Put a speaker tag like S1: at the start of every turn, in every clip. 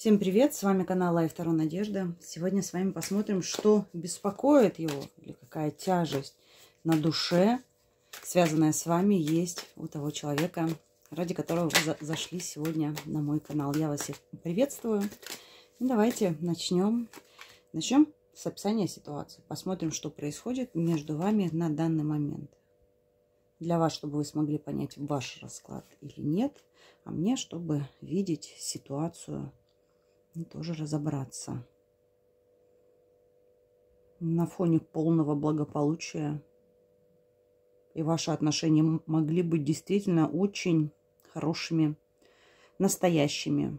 S1: Всем привет! С вами канал Лайф Таро Надежда. Сегодня с вами посмотрим, что беспокоит его или какая тяжесть на душе, связанная с вами, есть у того человека, ради которого вы за зашли сегодня на мой канал. Я вас всех приветствую. И давайте начнем. Начнем с описания ситуации. Посмотрим, что происходит между вами на данный момент. Для вас, чтобы вы смогли понять ваш расклад или нет, а мне, чтобы видеть ситуацию тоже разобраться. На фоне полного благополучия и ваши отношения могли быть действительно очень хорошими, настоящими,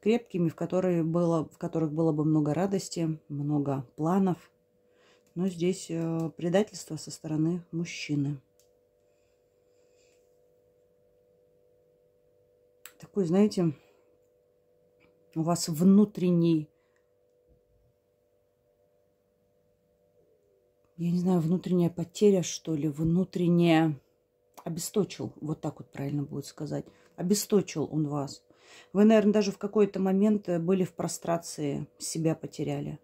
S1: крепкими, в, которые было, в которых было бы много радости, много планов. Но здесь э, предательство со стороны мужчины. Такой, знаете, у вас внутренний, я не знаю, внутренняя потеря, что ли, внутренняя, обесточил, вот так вот правильно будет сказать, обесточил он вас. Вы, наверное, даже в какой-то момент были в прострации, себя потеряли.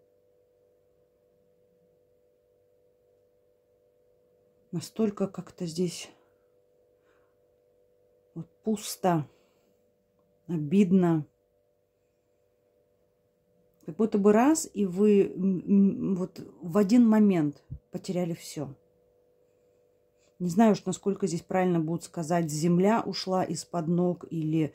S1: Настолько как-то здесь вот пусто, обидно. Как будто бы раз, и вы вот в один момент потеряли все. Не знаю уж, насколько здесь правильно будет сказать, земля ушла из-под ног или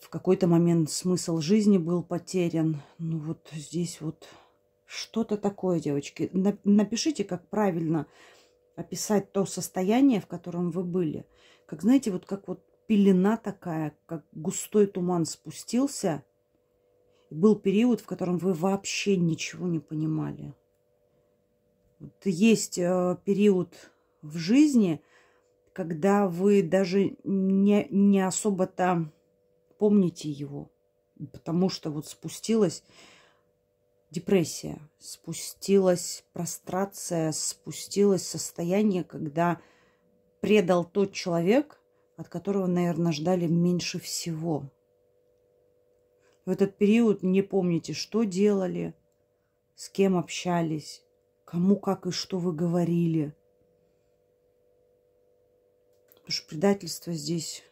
S1: в какой-то момент смысл жизни был потерян. Ну вот здесь вот что-то такое, девочки. Напишите, как правильно описать то состояние, в котором вы были. Как, знаете, вот как вот пелена такая, как густой туман спустился – был период, в котором вы вообще ничего не понимали. Вот есть э, период в жизни, когда вы даже не, не особо-то помните его, потому что вот спустилась депрессия, спустилась прострация, спустилось состояние, когда предал тот человек, от которого, наверное, ждали меньше всего в этот период не помните, что делали, с кем общались, кому как и что вы говорили. Потому что предательство здесь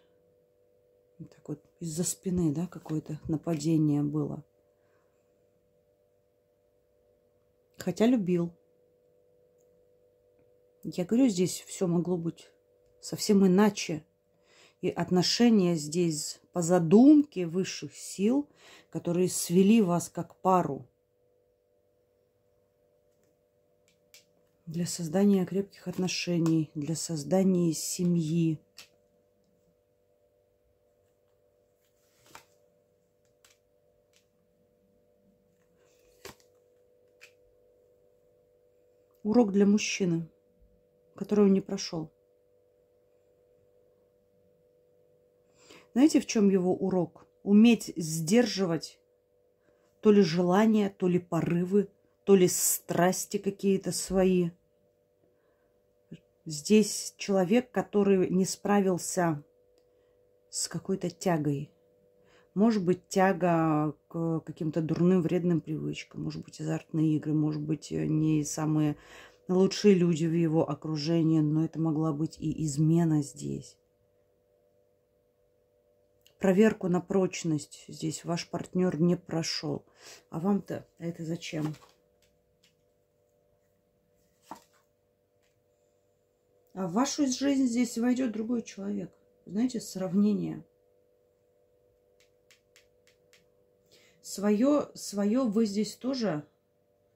S1: так вот из-за спины, да, какое-то нападение было. Хотя любил. Я говорю, здесь все могло быть совсем иначе. И отношения здесь по задумке высших сил, которые свели вас как пару для создания крепких отношений, для создания семьи. урок для мужчины, который он не прошел. Знаете, в чем его урок? Уметь сдерживать то ли желания, то ли порывы, то ли страсти какие-то свои. Здесь человек, который не справился с какой-то тягой. Может быть, тяга к каким-то дурным, вредным привычкам, может быть, азартные игры, может быть, не самые лучшие люди в его окружении, но это могла быть и измена здесь проверку на прочность здесь ваш партнер не прошел. А вам-то это зачем? А в вашу жизнь здесь войдет другой человек. Знаете, сравнение. Свое, свое вы здесь тоже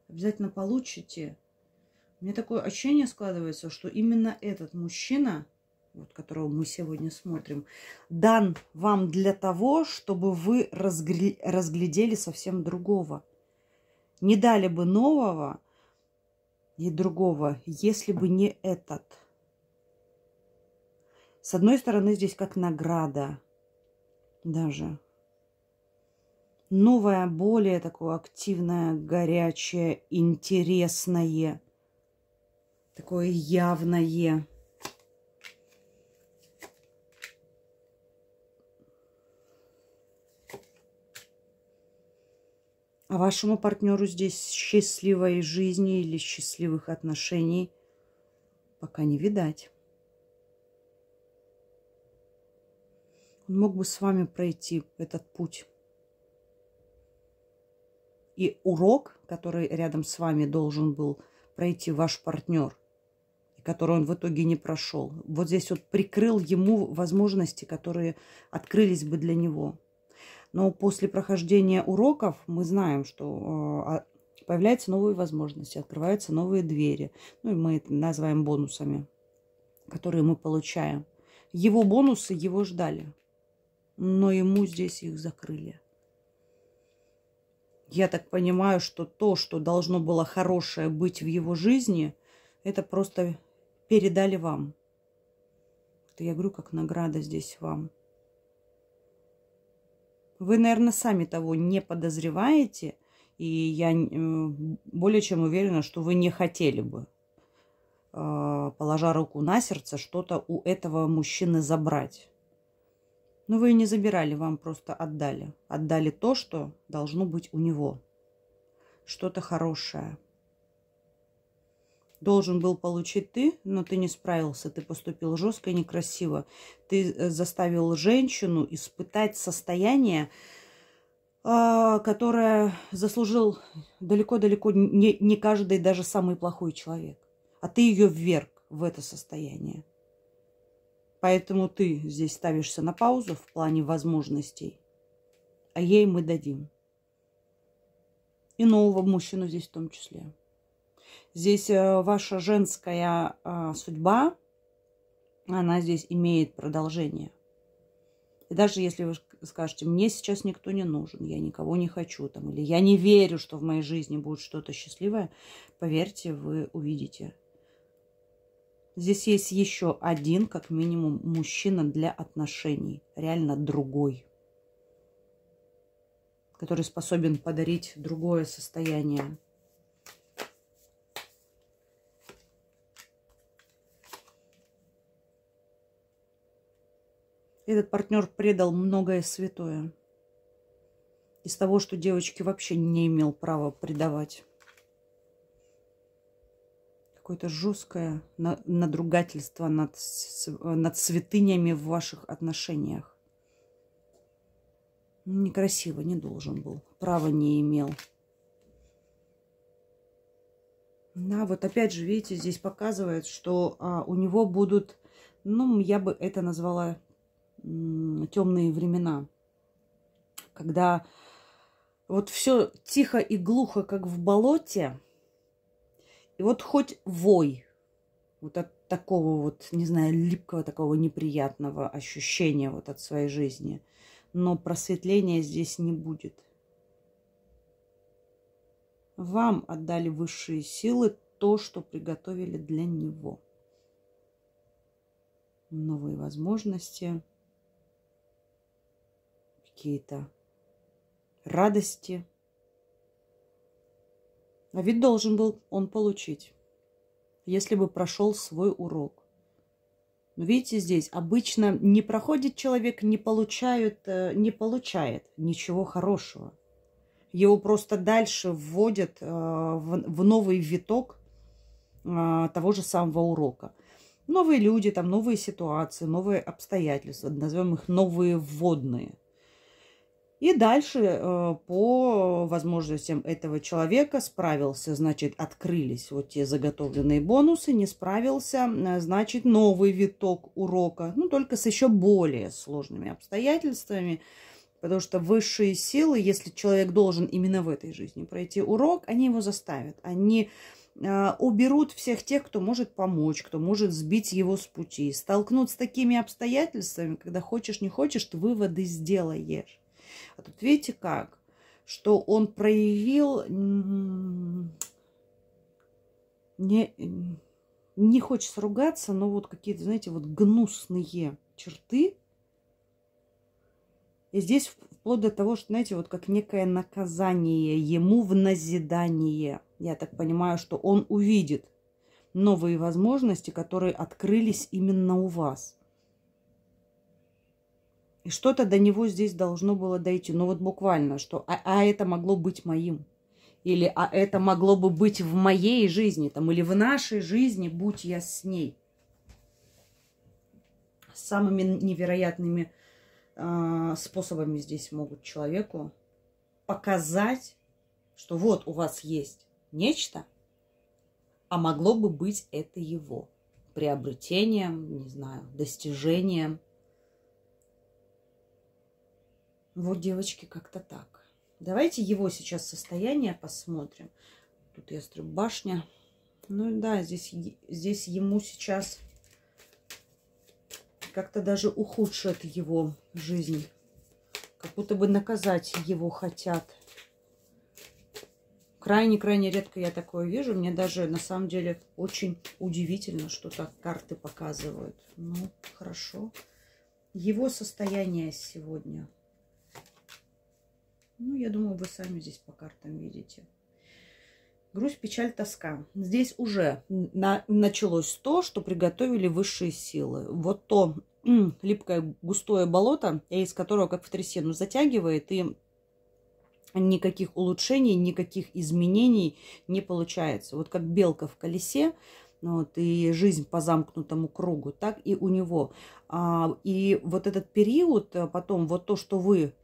S1: обязательно получите. У меня такое ощущение складывается, что именно этот мужчина – вот, которого мы сегодня смотрим, дан вам для того, чтобы вы разгля... разглядели совсем другого. Не дали бы нового и другого, если бы не этот. С одной стороны, здесь как награда даже. Новое, более такое активное, горячее, интересное, такое явное. А вашему партнеру здесь счастливой жизни или счастливых отношений пока не видать. Он мог бы с вами пройти этот путь. И урок, который рядом с вами должен был пройти ваш партнер, который он в итоге не прошел. Вот здесь вот прикрыл ему возможности, которые открылись бы для него – но после прохождения уроков мы знаем, что э, а, появляются новые возможности, открываются новые двери. Ну и мы это называем бонусами, которые мы получаем. Его бонусы его ждали, но ему здесь их закрыли. Я так понимаю, что то, что должно было хорошее быть в его жизни, это просто передали вам. Это я говорю, как награда здесь вам. Вы, наверное, сами того не подозреваете, и я более чем уверена, что вы не хотели бы, а, положа руку на сердце, что-то у этого мужчины забрать. Но ну, вы не забирали, вам просто отдали. Отдали то, что должно быть у него. Что-то хорошее – должен был получить ты, но ты не справился, ты поступил жестко и некрасиво. Ты э, заставил женщину испытать состояние, а, которое заслужил далеко-далеко не, не каждый, даже самый плохой человек. А ты ее вверг в это состояние. Поэтому ты здесь ставишься на паузу в плане возможностей, а ей мы дадим. И нового мужчину здесь в том числе. Здесь э, ваша женская э, судьба, она здесь имеет продолжение. И даже если вы скажете, мне сейчас никто не нужен, я никого не хочу, там, или я не верю, что в моей жизни будет что-то счастливое, поверьте, вы увидите. Здесь есть еще один, как минимум, мужчина для отношений, реально другой, который способен подарить другое состояние. Этот партнер предал многое святое. Из того, что девочки вообще не имел права предавать. Какое-то жесткое надругательство над, над святынями в ваших отношениях. Ну, некрасиво, не должен был. Права не имел. Да, вот опять же, видите, здесь показывает, что а, у него будут, ну, я бы это назвала темные времена, когда вот все тихо и глухо, как в болоте, и вот хоть вой вот от такого вот, не знаю, липкого, такого неприятного ощущения вот от своей жизни. Но просветления здесь не будет. Вам отдали высшие силы то, что приготовили для него. Новые возможности – какие-то радости. А ведь должен был он получить, если бы прошел свой урок. Но видите здесь, обычно не проходит человек, не, получают, э, не получает ничего хорошего. Его просто дальше вводят э, в новый виток э, того же самого урока. Новые люди, там новые ситуации, новые обстоятельства, назовем их новые вводные – и дальше э, по возможностям этого человека справился, значит, открылись вот те заготовленные бонусы, не справился, э, значит, новый виток урока, ну, только с еще более сложными обстоятельствами, потому что высшие силы, если человек должен именно в этой жизни пройти урок, они его заставят, они э, уберут всех тех, кто может помочь, кто может сбить его с пути, столкнуть с такими обстоятельствами, когда хочешь, не хочешь, ты выводы сделаешь. А тут видите как? Что он проявил... Не, не хочется ругаться, но вот какие-то, знаете, вот гнусные черты. И здесь вплоть до того, что, знаете, вот как некое наказание ему в назидание. Я так понимаю, что он увидит новые возможности, которые открылись именно у вас. И что-то до него здесь должно было дойти. Ну вот буквально, что а, а это могло быть моим. Или а это могло бы быть в моей жизни, там, или в нашей жизни, будь я с ней. самыми невероятными э, способами здесь могут человеку показать, что вот у вас есть нечто, а могло бы быть это его приобретением, не знаю, достижением, Вот, девочки, как-то так. Давайте его сейчас состояние посмотрим. Тут ястреб башня. Ну да, здесь, здесь ему сейчас как-то даже ухудшит его жизнь. Как будто бы наказать его хотят. Крайне-крайне редко я такое вижу. Мне даже на самом деле очень удивительно, что так карты показывают. Ну, хорошо. Его состояние сегодня – ну, я думаю, вы сами здесь по картам видите. Грусть, печаль, тоска. Здесь уже на, началось то, что приготовили высшие силы. Вот то липкое густое болото, э, из которого как в трясину затягивает, и никаких улучшений, никаких изменений не получается. Вот как белка в колесе, вот, и жизнь по замкнутому кругу, так и у него. А, и вот этот период, а, потом вот то, что вы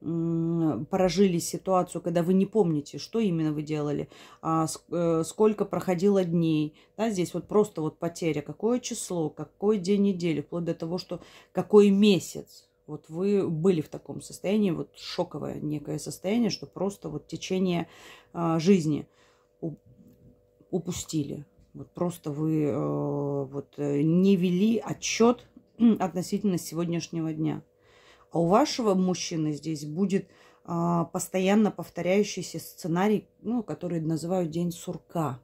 S1: прожили ситуацию, когда вы не помните, что именно вы делали, а э, сколько проходило дней. Да, здесь вот просто вот потеря, какое число, какой день недели, вплоть до того, что какой месяц. Вот вы были в таком состоянии, вот шоковое некое состояние, что просто вот течение а, жизни упустили. Вот просто вы э, вот э, не вели отчет относительно сегодняшнего дня а у вашего мужчины здесь будет а, постоянно повторяющийся сценарий, ну, который называют день сурка.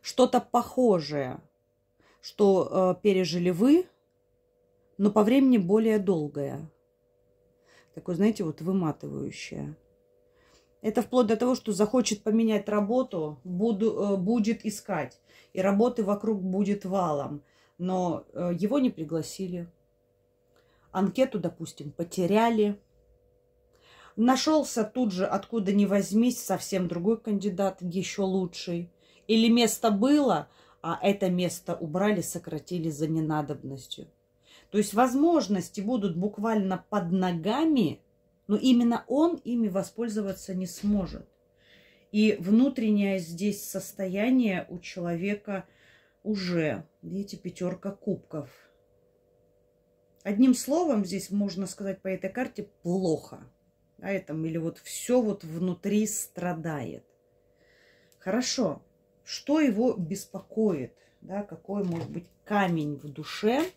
S1: Что-то похожее, что а, пережили вы, но по времени более долгое. Такое, знаете, вот выматывающее. Это вплоть до того, что захочет поменять работу, буду, э, будет искать. И работы вокруг будет валом. Но э, его не пригласили анкету, допустим, потеряли. Нашелся тут же, откуда ни возьмись, совсем другой кандидат, еще лучший. Или место было, а это место убрали, сократили за ненадобностью. То есть возможности будут буквально под ногами, но именно он ими воспользоваться не сможет. И внутреннее здесь состояние у человека уже, видите, пятерка кубков – Одним словом, здесь можно сказать по этой карте плохо. А этом или вот все вот внутри страдает. Хорошо. Что его беспокоит? Да, какой, может быть, камень в душе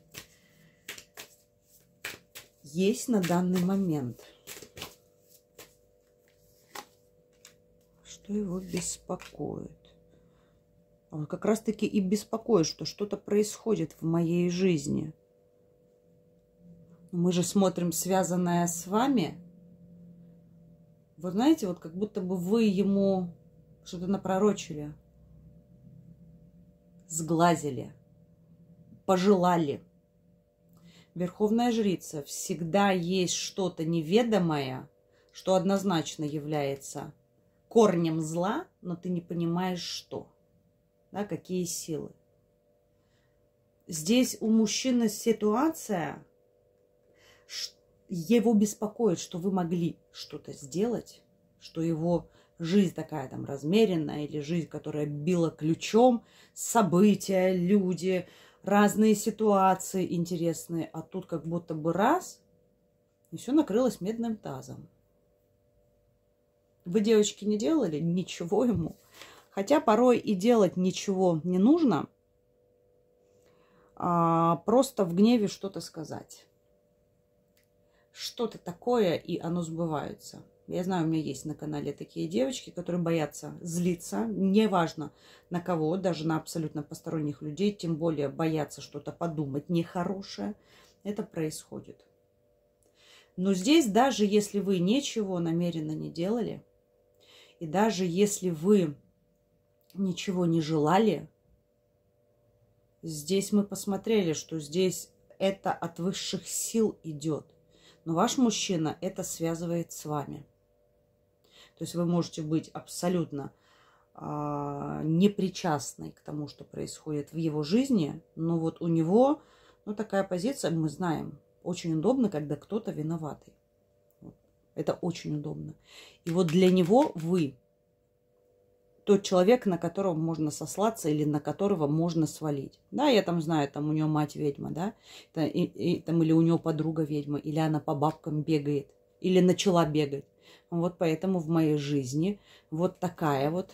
S1: есть на данный момент? Что его беспокоит? Он как раз-таки и беспокоит, что что-то происходит в моей жизни. Мы же смотрим связанное с вами». Вот знаете, вот как будто бы вы ему что-то напророчили, сглазили, пожелали. Верховная жрица, всегда есть что-то неведомое, что однозначно является корнем зла, но ты не понимаешь, что, да, какие силы. Здесь у мужчины ситуация – его беспокоит, что вы могли что-то сделать, что его жизнь такая там размеренная или жизнь, которая била ключом, события, люди, разные ситуации интересные, а тут как будто бы раз, и все накрылось медным тазом. Вы, девочки, не делали ничего ему. Хотя порой и делать ничего не нужно, а просто в гневе что-то сказать что-то такое, и оно сбывается. Я знаю, у меня есть на канале такие девочки, которые боятся злиться, неважно на кого, даже на абсолютно посторонних людей, тем более боятся что-то подумать нехорошее. Это происходит. Но здесь даже если вы ничего намеренно не делали, и даже если вы ничего не желали, здесь мы посмотрели, что здесь это от высших сил идет но ваш мужчина это связывает с вами. То есть вы можете быть абсолютно а, непричастной к тому, что происходит в его жизни, но вот у него ну, такая позиция, мы знаем, очень удобно, когда кто-то виноватый. Это очень удобно. И вот для него вы тот человек, на которого можно сослаться или на которого можно свалить. Да, я там знаю, там у него мать ведьма, да, это, и, и, там, или у него подруга ведьма, или она по бабкам бегает, или начала бегать. Вот поэтому в моей жизни вот такая вот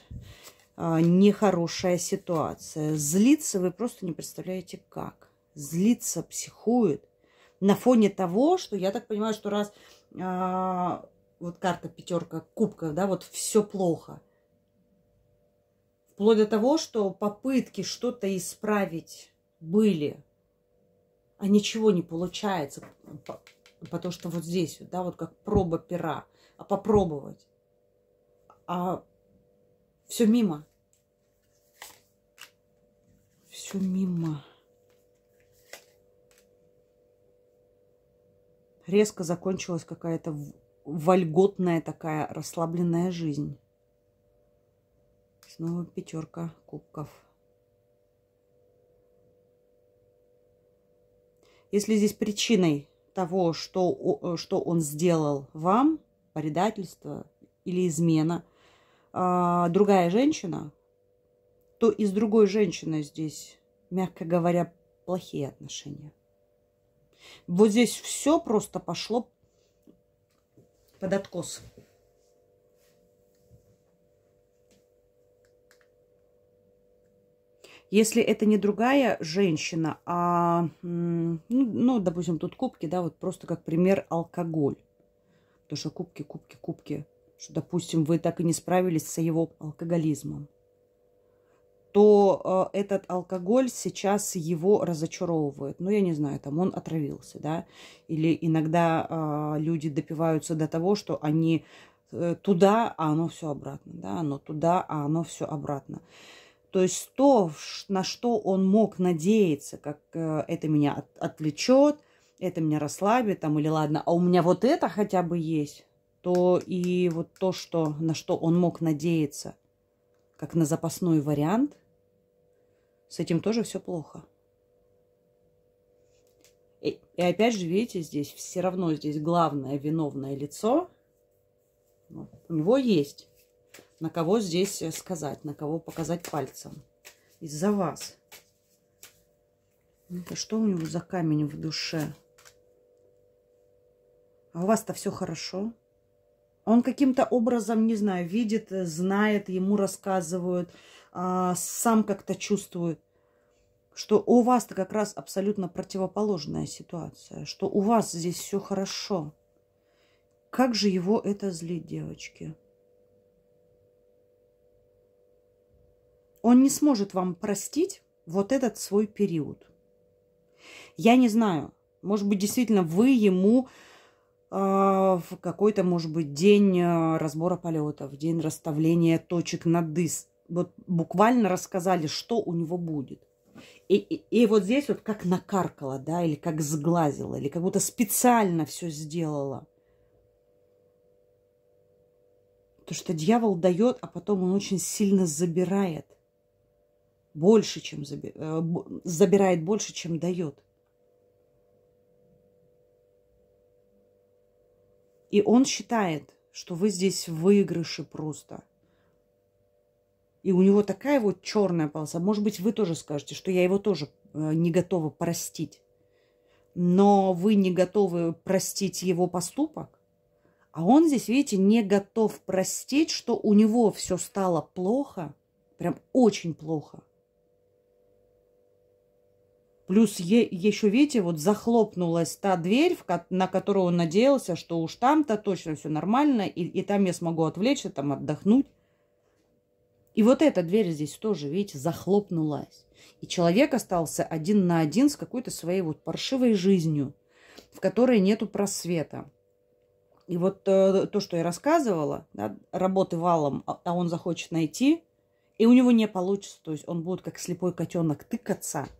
S1: а, нехорошая ситуация. Злиться вы просто не представляете как. Злиться, психует на фоне того, что я так понимаю, что раз а, вот карта пятерка кубков, да, вот все плохо – Вплоть до того, что попытки что-то исправить были, а ничего не получается, потому что вот здесь, да, вот как проба пера, а попробовать, а все мимо. Все мимо. Резко закончилась какая-то вольготная такая расслабленная жизнь. Снова пятерка кубков. Если здесь причиной того, что, э, что он сделал вам, предательство или измена, а, другая женщина, то и с другой женщиной здесь, мягко говоря, плохие отношения. Вот здесь все просто пошло под откос. Если это не другая женщина, а, ну, допустим, тут кубки, да, вот просто как пример алкоголь. Потому что кубки, кубки, кубки, что, допустим, вы так и не справились с его алкоголизмом, то э, этот алкоголь сейчас его разочаровывает. Ну, я не знаю, там он отравился, да, или иногда э, люди допиваются до того, что они э, туда, а оно все обратно, да, оно туда, а оно все обратно. Э, то есть то, на что он мог надеяться, как э, это меня отвлечет, это меня расслабит, там, или ладно, а у меня вот это хотя бы есть, то и вот то, что, на что он мог надеяться, как на запасной вариант, с этим тоже все плохо. И, и опять же, видите, здесь все равно здесь главное виновное лицо. Вот, у него есть на кого здесь э, сказать, на кого показать пальцем. Из-за вас. Ну, это что у него за камень в душе? А у вас-то все хорошо? Он каким-то образом, не знаю, видит, э, знает, ему рассказывают, а, сам как-то чувствует, что у вас-то как раз абсолютно противоположная ситуация, что у вас здесь все хорошо. Как же его это злит, девочки? он не сможет вам простить вот этот свой период. Я не знаю, может быть, действительно вы ему а, в какой-то, может быть, день а, разбора полетов, день расставления точек над дыс, вот буквально рассказали, что у него будет. И, и, и вот здесь вот как накаркала, да, или как сглазила, или как будто специально все сделала. То, что дьявол дает, а потом он очень сильно забирает – больше, чем заби... Э, забирает больше, чем дает. И он считает, что вы здесь в просто. И у него такая вот черная полоса. Может быть, вы тоже скажете, что я его тоже э, не готова простить. Но вы не готовы простить его поступок. А он здесь, видите, не готов простить, что у него все стало плохо. Прям очень плохо. Плюс е- еще, видите, вот захлопнулась та дверь, ко- на которую он надеялся, что уж там-то точно все нормально, и, и там я смогу отвлечься, там отдохнуть. И вот эта дверь здесь тоже, видите, захлопнулась. И человек остался один на один с какой-то своей вот паршивой жизнью, в которой нету просвета. И вот э, то, что я рассказывала, да, работы валом, а, а он захочет найти, и у него не получится, то есть он будет как слепой котенок тыкаться –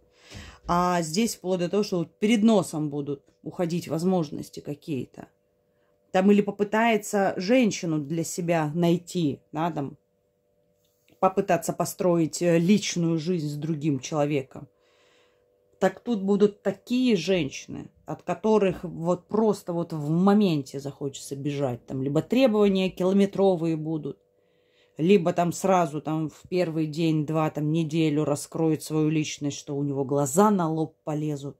S1: а здесь вплоть до того, что вот перед носом будут уходить возможности какие-то. Там или попытается женщину для себя найти, да, там попытаться построить э, личную жизнь с другим человеком. Так тут будут такие женщины, от которых вот просто вот в моменте захочется бежать. Там либо требования километровые будут, либо там сразу там в первый день, два, там неделю раскроет свою личность, что у него глаза на лоб полезут.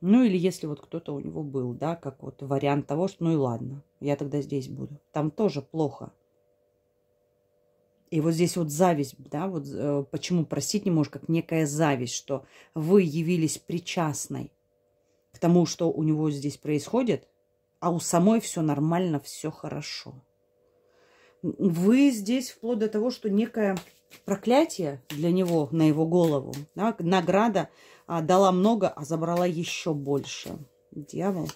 S1: Ну или если вот кто-то у него был, да, как вот вариант того, что ну и ладно, я тогда здесь буду. Там тоже плохо. И вот здесь вот зависть, да, вот э, почему просить не можешь, как некая зависть, что вы явились причастной к тому, что у него здесь происходит, а у самой все нормально, все хорошо вы здесь вплоть до того, что некое проклятие для него на его голову, да, награда а, дала много, а забрала еще больше. Дьявол.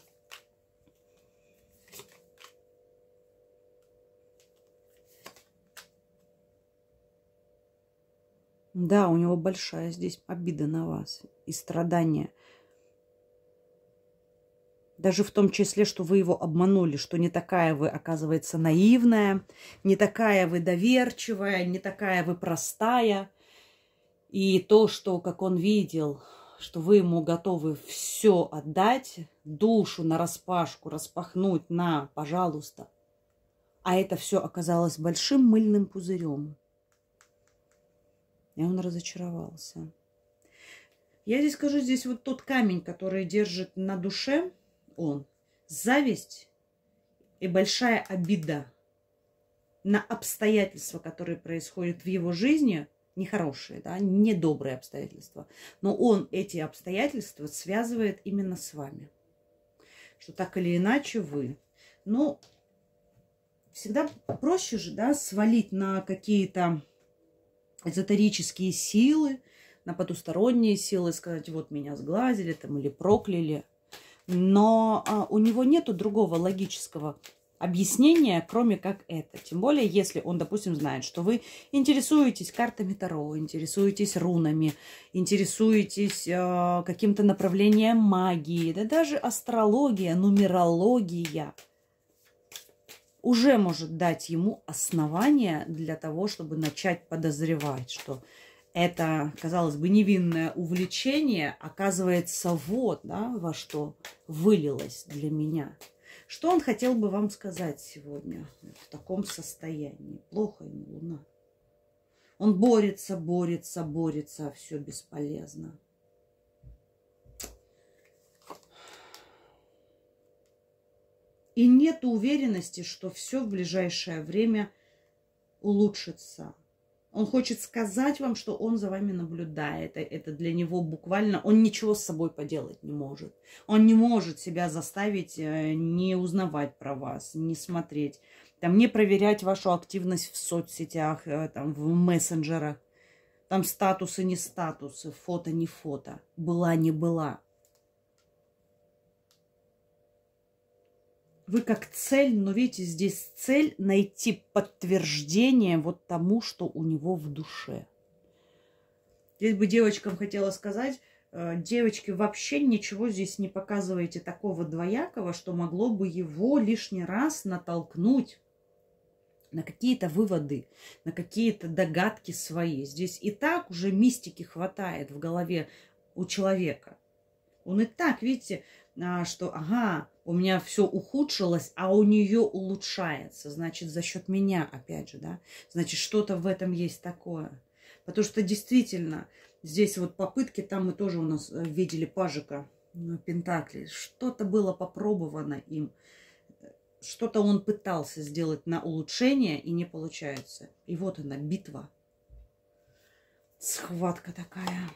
S1: Да, у него большая здесь обида на вас и страдания – даже в том числе, что вы его обманули, что не такая вы, оказывается, наивная, не такая вы доверчивая, не такая вы простая. И то, что, как он видел, что вы ему готовы все отдать, душу на распашку распахнуть на «пожалуйста», а это все оказалось большим мыльным пузырем. И он разочаровался. Я здесь скажу, здесь вот тот камень, который держит на душе – он. Зависть и большая обида на обстоятельства, которые происходят в его жизни, нехорошие, да, недобрые обстоятельства. Но он эти обстоятельства связывает именно с вами. Что так или иначе вы. Ну, всегда проще же, да, свалить на какие-то эзотерические силы, на потусторонние силы, сказать, вот меня сглазили там или прокляли но а, у него нету другого логического объяснения, кроме как это. Тем более, если он, допустим, знает, что вы интересуетесь картами Таро, интересуетесь рунами, интересуетесь э, каким-то направлением магии, да даже астрология, нумерология уже может дать ему основания для того, чтобы начать подозревать, что это, казалось бы, невинное увлечение, оказывается, вот да, во что вылилось для меня. Что он хотел бы вам сказать сегодня в таком состоянии? Плохо ему луна. Он борется, борется, борется, а все бесполезно. И нет уверенности, что все в ближайшее время улучшится. Он хочет сказать вам, что он за вами наблюдает. Это для него буквально... Он ничего с собой поделать не может. Он не может себя заставить э, не узнавать про вас, не смотреть, там, не проверять вашу активность в соцсетях, э, там, в мессенджерах. Там статусы, не статусы, фото, не фото, была, не была. вы как цель, но видите, здесь цель найти подтверждение вот тому, что у него в душе. Здесь бы девочкам хотела сказать, э, девочки, вообще ничего здесь не показываете такого двоякого, что могло бы его лишний раз натолкнуть на какие-то выводы, на какие-то догадки свои. Здесь и так уже мистики хватает в голове у человека. Он и так, видите, а, что, ага, у меня все ухудшилось, а у нее улучшается. Значит, за счет меня, опять же, да. Значит, что-то в этом есть такое. Потому что действительно, здесь вот попытки, там мы тоже у нас э, видели пажика э, Пентакли. Что-то было попробовано им. Что-то он пытался сделать на улучшение, и не получается. И вот она, битва. Схватка такая.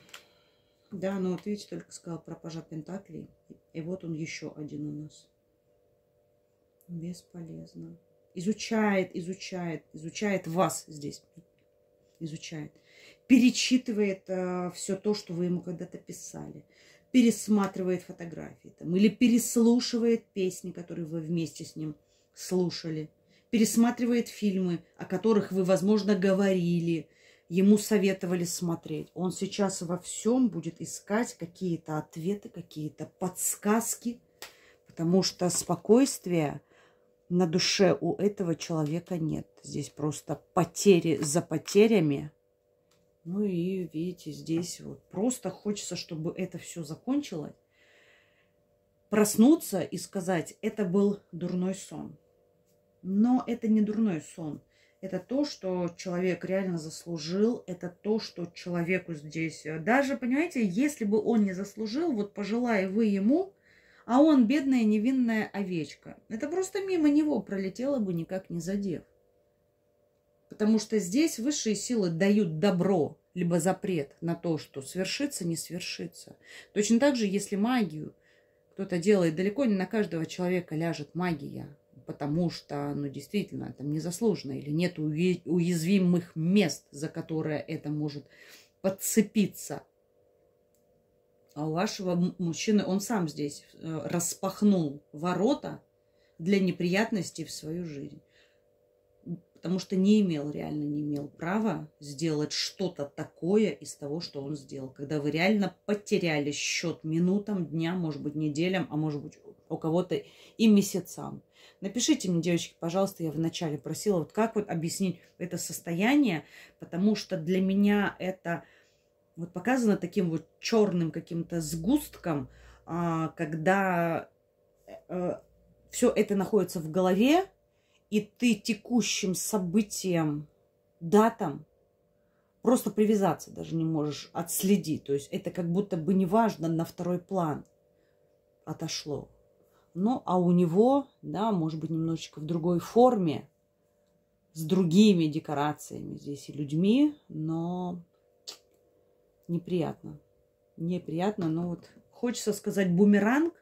S1: Да, но видите, только сказал про пажа Пентаклей. И вот он еще один у нас. Бесполезно. Изучает, изучает, изучает вас здесь. Изучает. Перечитывает э, все то, что вы ему когда-то писали. Пересматривает фотографии там. Или переслушивает песни, которые вы вместе с ним слушали. Пересматривает фильмы, о которых вы, возможно, говорили ему советовали смотреть. Он сейчас во всем будет искать какие-то ответы, какие-то подсказки, потому что спокойствия на душе у этого человека нет. Здесь просто потери за потерями. Ну и видите, здесь вот просто хочется, чтобы это все закончилось. Проснуться и сказать, это был дурной сон. Но это не дурной сон это то, что человек реально заслужил, это то, что человеку здесь... Э, даже, понимаете, если бы он не заслужил, вот пожелая вы ему, а он бедная невинная овечка, это просто мимо него пролетело бы, никак не задев. Потому что здесь высшие силы дают добро, либо запрет на то, что свершится, не свершится. Точно так же, если магию кто-то делает, далеко не на каждого человека ляжет магия – потому что, ну, действительно, там незаслуженно или нет уязвимых мест, за которые это может подцепиться. А у вашего мужчины он сам здесь э, распахнул ворота для неприятностей в свою жизнь. Потому что не имел, реально не имел права сделать что-то такое из того, что он сделал. Когда вы реально потеряли счет минутам, дня, может быть, неделям, а может быть, у кого-то и месяцам. Напишите мне, девочки, пожалуйста, я вначале просила, вот как вот объяснить это состояние, потому что для меня это вот показано таким вот черным каким-то сгустком, а, когда э, э, все это находится в голове, и ты текущим событием, датам просто привязаться даже не можешь, отследить. То есть это как будто бы неважно на второй план отошло. Ну, а у него, да, может быть, немножечко в другой форме, с другими декорациями здесь и людьми, но неприятно. Неприятно, но вот хочется сказать бумеранг,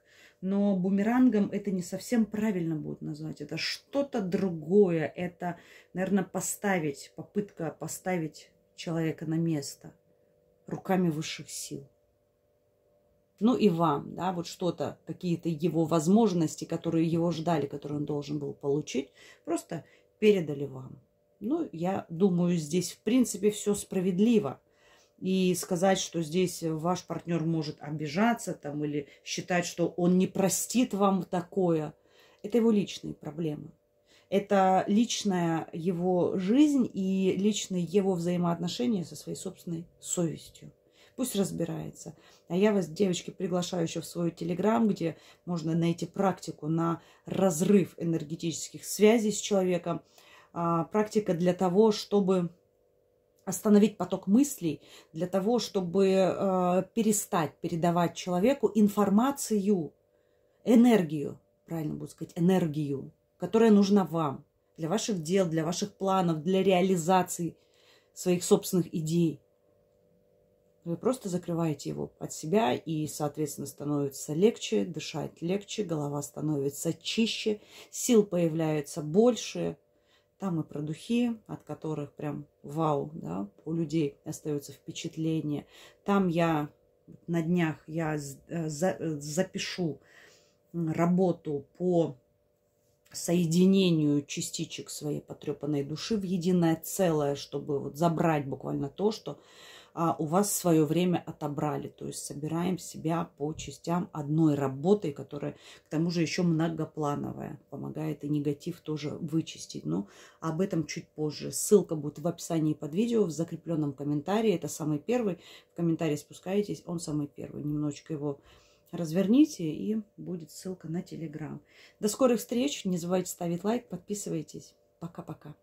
S1: но бумерангом это не совсем правильно будет назвать. Это что-то другое. Это, наверное, поставить, попытка поставить человека на место руками высших сил ну и вам, да, вот что-то, какие-то его возможности, которые его ждали, которые он должен был получить, просто передали вам. Ну, я думаю, здесь, в принципе, все справедливо. И сказать, что здесь ваш партнер может обижаться там или считать, что он не простит вам такое, это его личные проблемы. Это личная его жизнь и личные его взаимоотношения со своей собственной совестью. Пусть разбирается. А я вас, девочки, приглашаю еще в свой телеграм, где можно найти практику на разрыв энергетических связей с человеком. А, практика для того, чтобы остановить поток мыслей для того, чтобы э, перестать передавать человеку информацию, энергию, правильно буду сказать, энергию, которая нужна вам для ваших дел, для ваших планов, для реализации своих собственных идей. Вы просто закрываете его от себя, и, соответственно, становится легче, дышать легче, голова становится чище, сил появляется больше. Там и про духи, от которых прям вау, да, у людей остается впечатление. Там я на днях я э, за, э, запишу работу по соединению частичек своей потрепанной души в единое целое, чтобы вот забрать буквально то, что а, у вас свое время отобрали. То есть собираем себя по частям одной работы, которая к тому же еще многоплановая. Помогает и негатив тоже вычистить. Но об этом чуть позже. Ссылка будет в описании под видео, в закрепленном комментарии. Это самый первый. В комментарии спускаетесь, он самый первый. Немножечко его разверните и будет ссылка на телеграм. До скорых встреч. Не забывайте ставить лайк, подписывайтесь. Пока-пока.